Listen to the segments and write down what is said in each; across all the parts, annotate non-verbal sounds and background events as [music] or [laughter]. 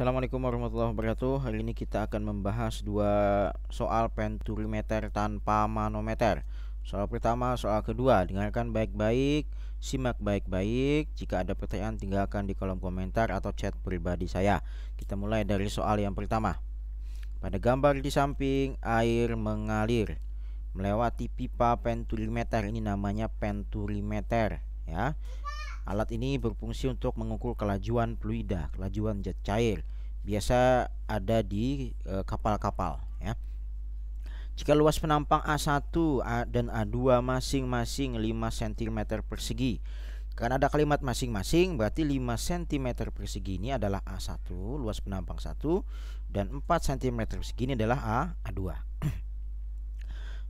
Assalamualaikum warahmatullahi wabarakatuh. Hari ini kita akan membahas dua soal penturimeter tanpa manometer. Soal pertama, soal kedua. Dengarkan baik-baik, simak baik-baik. Jika ada pertanyaan tinggalkan di kolom komentar atau chat pribadi saya. Kita mulai dari soal yang pertama. Pada gambar di samping air mengalir melewati pipa penturimeter ini namanya penturimeter ya. Alat ini berfungsi untuk mengukur kelajuan fluida, kelajuan jet cair. Biasa ada di e, kapal-kapal ya. Jika luas penampang A1 dan A2 masing-masing 5 cm persegi karena ada kalimat masing-masing berarti 5 cm persegi ini adalah A1 luas penampang 1 dan 4 cm persegi ini adalah A, A2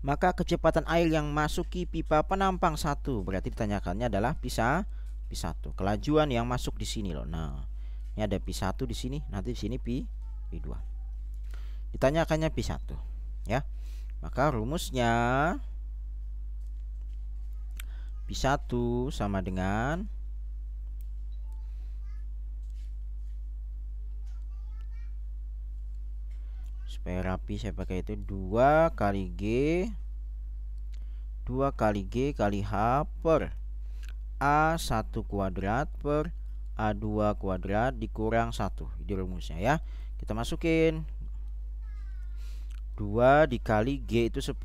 maka kecepatan air yang masuki pipa penampang 1 berarti ditanyakannya adalah bisa P1. Kelajuan yang masuk di sini loh. Nah, ini ada P1 di sini, nanti di sini P P2. Ditanyakannya P1, ya. Maka rumusnya P1 sama dengan supaya rapi saya pakai itu 2 kali G 2 kali G kali H per A1 kuadrat per A2 kuadrat dikurang 1 Ini rumusnya ya Kita masukin 2 dikali G itu 10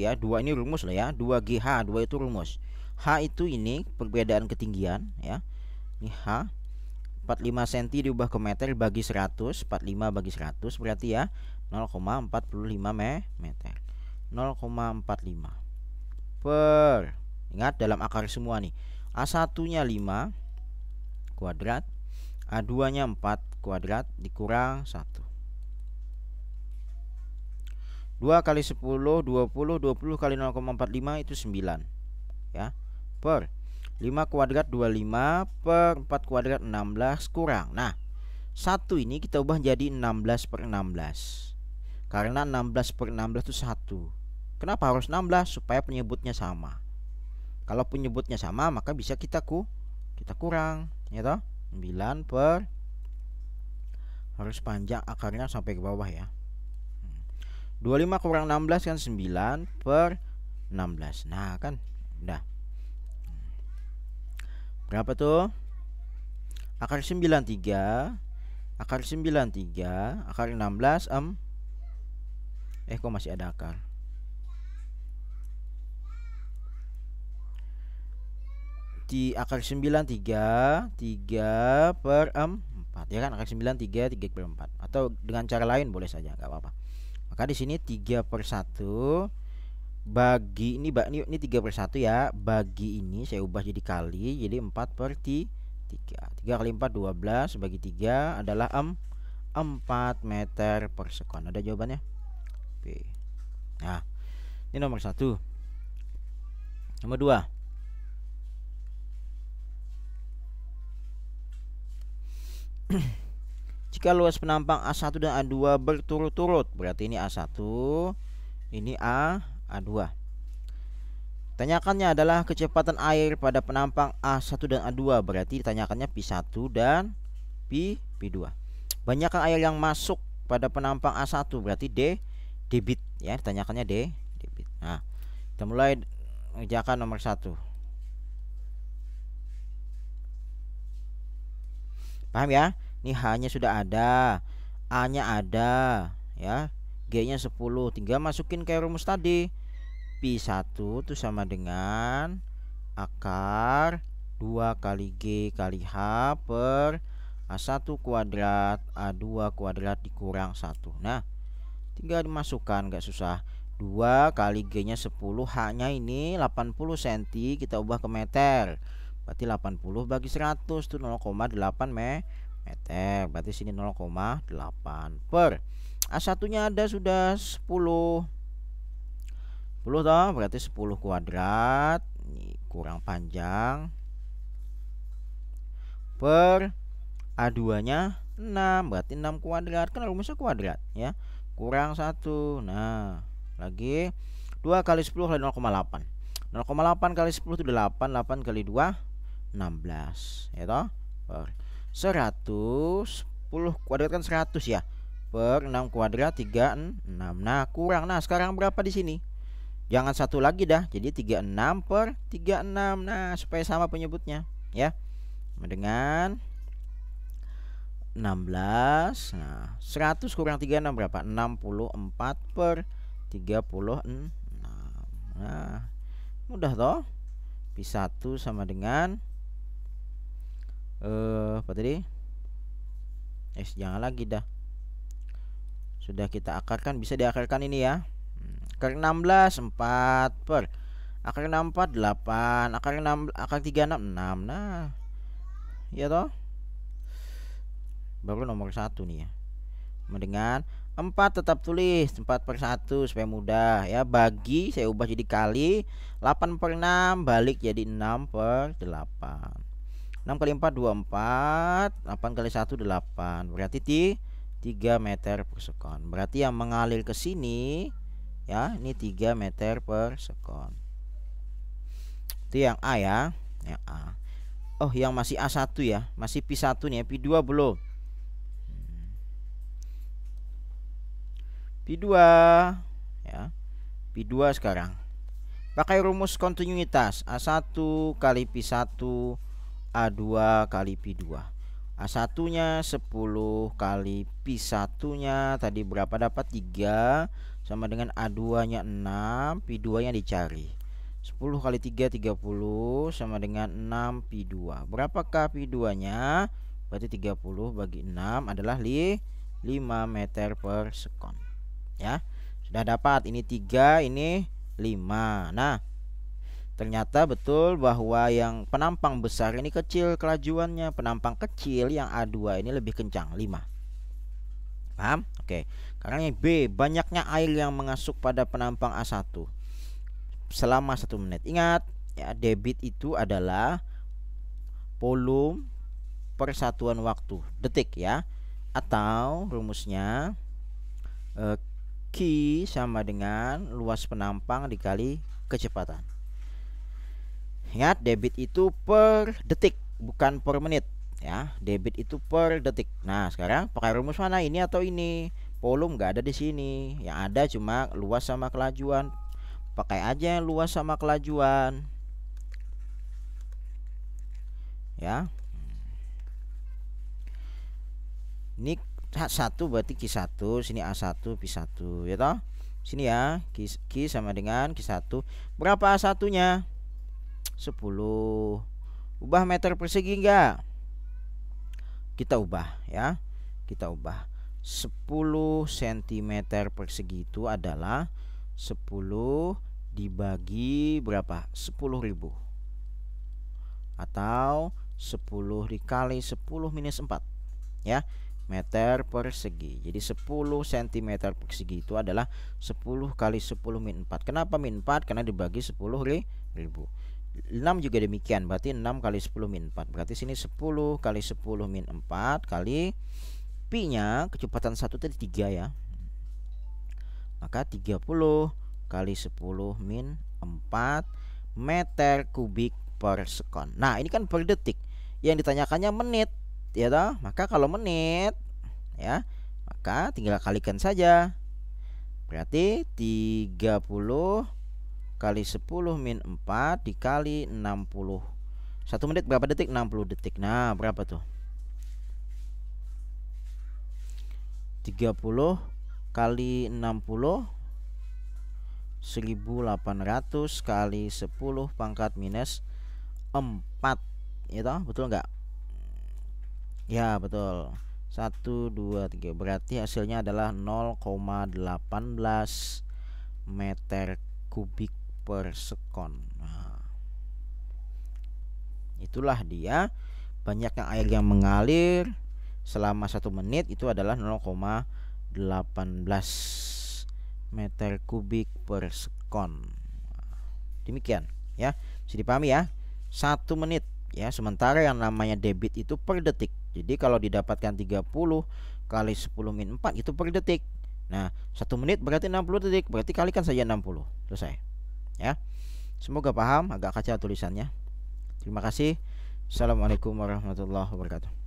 ya 2 ini rumus lah ya 2GH 2 itu rumus H itu ini perbedaan ketinggian ya Ini H 45 cm diubah ke meter bagi 100 45 bagi 100 berarti ya 0,45 meter 0,45 per Ingat dalam akar semua nih A1-nya 5 kuadrat, A2-nya 4 kuadrat dikurang 1. 2 kali 10 20 20 kali 0,45 itu 9 ya per 5 kuadrat 25 per 4 kuadrat 16 kurang nah satu ini kita ubah jadi 16 per 16 karena 16 per 16 itu satu kenapa harus 16 supaya penyebutnya sama kalau penyebutnya sama maka bisa kita ku kita kurang ya toh 9 per harus panjang akarnya sampai ke bawah ya 25 hmm. kurang 16 kan 9 per 16 nah kan udah hmm. berapa tuh akar 93 akar 93 akar 16 em eh kok masih ada akar di akar 9 3 3 per 4 ya kan akar 9 3 3 per 4 atau dengan cara lain boleh saja nggak apa-apa maka di sini 3 per 1 bagi ini ini, ini 3 per 1 ya bagi ini saya ubah jadi kali jadi 4 per 3 3 kali 4 12 bagi 3 adalah 4 meter per sekon ada jawabannya Oke. nah ini nomor satu nomor 2 [clears throat] Jika luas penampang A1 dan A2 berturut-turut, berarti ini A1, ini A, A2. Tanyakannya adalah kecepatan air pada penampang A1 dan A2, berarti tanyakannya P1 dan P, P2. Banyakkan air yang masuk pada penampang A1, berarti D, debit ya, tanyakannya D, debit. Nah, kita mulai kerjakan nomor 1. Paham ya? Ini H-nya sudah ada, A-nya ada, ya. G-nya 10, tinggal masukin kayak rumus tadi. p 1 itu sama dengan akar 2 kali G kali H per A1 kuadrat A2 kuadrat dikurang 1 Nah tinggal dimasukkan gak susah 2 kali G nya 10 H nya ini 80 cm kita ubah ke meter berarti 80 bagi 100 itu 0,8 meter berarti sini 0,8 per A1 nya ada sudah 10 10 toh berarti 10 kuadrat ini kurang panjang per A2 nya 6 berarti 6 kuadrat kan rumusnya kuadrat ya kurang satu nah lagi 2 kali 10 kali 0,8 0,8 kali 10 itu 8 8 kali 2 16 ya toh per 100 10 kuadrat kan 100 ya per 6 kuadrat 36 nah kurang nah sekarang berapa di sini jangan satu lagi dah jadi 36 per 36 nah supaya sama penyebutnya ya dengan 16 nah 100 kurang 36 berapa 64 per 36 nah mudah toh P1 sama dengan uh, apa tadi eh jangan lagi dah sudah kita akarkan bisa diakarkan ini ya akar 16 4 per akar 64 8 akar 6 akar 36 6 nah iya toh baru nomor satu nih ya mendengar 4 tetap tulis 4 per 1 supaya mudah ya bagi saya ubah jadi kali 8 per 6 balik jadi 6 per 8 6 kali 4 24 8 kali 1 8 berarti di 3 meter per sekon berarti yang mengalir ke sini ya ini 3 meter per sekon itu yang A ya yang A oh yang masih A1 ya masih P1 nih ya P2 belum hmm. P2 ya P2 sekarang pakai rumus kontinuitas A1 kali P1 A2 kali P2 A1 nya 10 kali P1 nya tadi berapa dapat 3 sama dengan A2 nya 6 P2 nya dicari 10 kali 3 30 sama dengan 6 P2 berapakah P2 nya berarti 30 bagi 6 adalah 5 meter per sekon ya sudah dapat ini 3 ini 5 nah Ternyata betul bahwa yang penampang besar ini kecil kelajuannya, penampang kecil yang A2 ini lebih kencang, 5. Paham? Oke. karena yang B, banyaknya air yang mengasuk pada penampang A1 selama 1 menit. Ingat, ya debit itu adalah volume persatuan waktu, detik ya. Atau rumusnya eh, Q sama dengan luas penampang dikali kecepatan ingat ya, debit itu per detik bukan per menit ya debit itu per detik nah sekarang pakai rumus mana ini atau ini volume nggak ada di sini yang ada cuma luas sama kelajuan pakai aja yang luas sama kelajuan ya ini satu berarti Q1 sini A1 P1 ya toh sini ya Q, Q sama dengan Q1 berapa A1 10 ubah meter persegi enggak kita ubah ya kita ubah 10 cm persegi itu adalah 10 dibagi berapa 10.000 atau 10 dikali 10 minus 4 ya meter persegi jadi 10 cm persegi itu adalah 10 kali 10 min 4 kenapa min 4 karena dibagi 10 ribu 6 juga demikian berarti 6 kali 10 min 4 berarti sini 10 kali 10 min 4 kali pi nya kecepatan 1 tadi 3 ya maka 30 kali 10 min 4 meter kubik per sekon nah ini kan per detik yang ditanyakannya menit ya toh maka kalau menit ya maka tinggal kalikan saja berarti 30 kali 10 min 4 dikali 60 1 menit berapa detik 60 detik nah berapa tuh 30 kali 60 1800 kali 10 pangkat minus 4 ya toh betul enggak ya betul 1 2 3 berarti hasilnya adalah 0,18 meter kubik per sekon. Nah, itulah dia banyaknya air yang mengalir selama satu menit itu adalah 0,18 meter kubik per sekon. demikian ya, bisa dipahami ya. Satu menit ya, sementara yang namanya debit itu per detik. Jadi kalau didapatkan 30 kali 10 min 4 itu per detik. Nah, satu menit berarti 60 detik, berarti kalikan saja 60. Selesai ya semoga paham agak kacau tulisannya terima kasih assalamualaikum warahmatullahi wabarakatuh